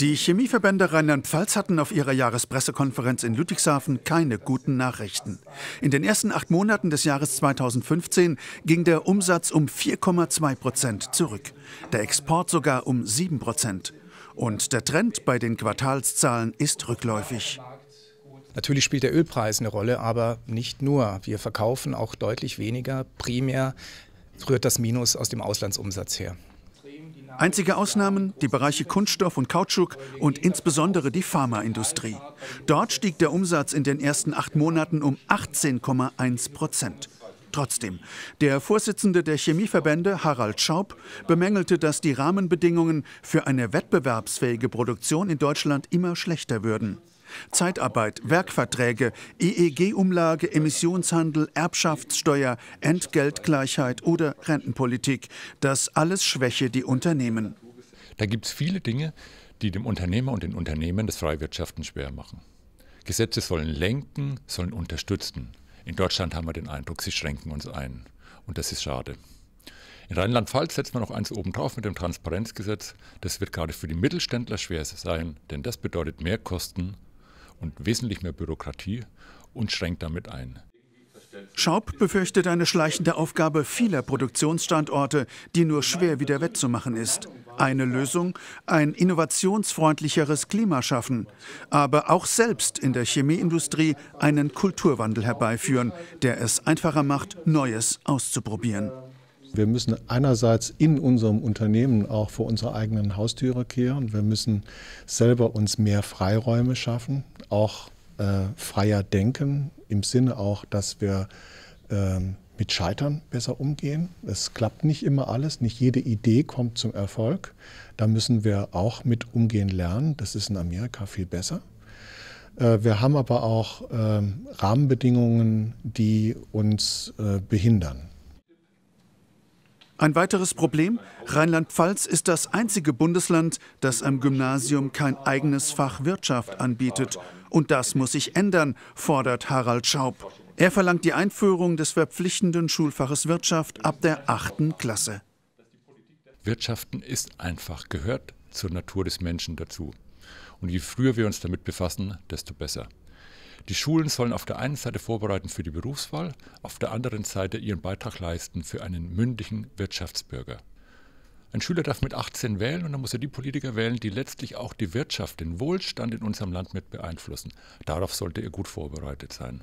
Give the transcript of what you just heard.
Die Chemieverbände Rheinland-Pfalz hatten auf ihrer Jahrespressekonferenz in Ludwigshafen keine guten Nachrichten. In den ersten acht Monaten des Jahres 2015 ging der Umsatz um 4,2 Prozent zurück, der Export sogar um 7 Prozent. Und der Trend bei den Quartalszahlen ist rückläufig. Natürlich spielt der Ölpreis eine Rolle, aber nicht nur. Wir verkaufen auch deutlich weniger. Primär rührt das Minus aus dem Auslandsumsatz her. Einzige Ausnahmen die Bereiche Kunststoff und Kautschuk und insbesondere die Pharmaindustrie. Dort stieg der Umsatz in den ersten acht Monaten um 18,1 Prozent. Trotzdem, der Vorsitzende der Chemieverbände, Harald Schaub, bemängelte, dass die Rahmenbedingungen für eine wettbewerbsfähige Produktion in Deutschland immer schlechter würden. Zeitarbeit, Werkverträge, EEG-Umlage, Emissionshandel, Erbschaftssteuer, Entgeltgleichheit oder Rentenpolitik. Das alles schwäche die Unternehmen. Da gibt es viele Dinge, die dem Unternehmer und den Unternehmen das Freiwirtschaften schwer machen. Gesetze sollen lenken, sollen unterstützen. In Deutschland haben wir den Eindruck, sie schränken uns ein. Und das ist schade. In Rheinland-Pfalz setzt man noch eins obendrauf mit dem Transparenzgesetz. Das wird gerade für die Mittelständler schwer sein, denn das bedeutet mehr Kosten und wesentlich mehr Bürokratie und schränkt damit ein. Schaub befürchtet eine schleichende Aufgabe vieler Produktionsstandorte, die nur schwer wieder wettzumachen ist. Eine Lösung, ein innovationsfreundlicheres Klima schaffen, aber auch selbst in der Chemieindustrie einen Kulturwandel herbeiführen, der es einfacher macht, Neues auszuprobieren. Wir müssen einerseits in unserem Unternehmen auch vor unserer eigenen Haustüre kehren. Wir müssen selber uns mehr Freiräume schaffen, auch äh, freier denken, im Sinne auch, dass wir äh, mit Scheitern besser umgehen. Es klappt nicht immer alles, nicht jede Idee kommt zum Erfolg. Da müssen wir auch mit umgehen lernen. Das ist in Amerika viel besser. Äh, wir haben aber auch ähm, Rahmenbedingungen, die uns äh, behindern. Ein weiteres Problem, Rheinland-Pfalz ist das einzige Bundesland, das am Gymnasium kein eigenes Fach Wirtschaft anbietet. Und das muss sich ändern, fordert Harald Schaub. Er verlangt die Einführung des verpflichtenden Schulfaches Wirtschaft ab der achten Klasse. Wirtschaften ist einfach, gehört zur Natur des Menschen dazu. Und je früher wir uns damit befassen, desto besser. Die Schulen sollen auf der einen Seite vorbereiten für die Berufswahl, auf der anderen Seite ihren Beitrag leisten für einen mündlichen Wirtschaftsbürger. Ein Schüler darf mit 18 wählen und dann muss er die Politiker wählen, die letztlich auch die Wirtschaft, den Wohlstand in unserem Land mit beeinflussen. Darauf sollte er gut vorbereitet sein.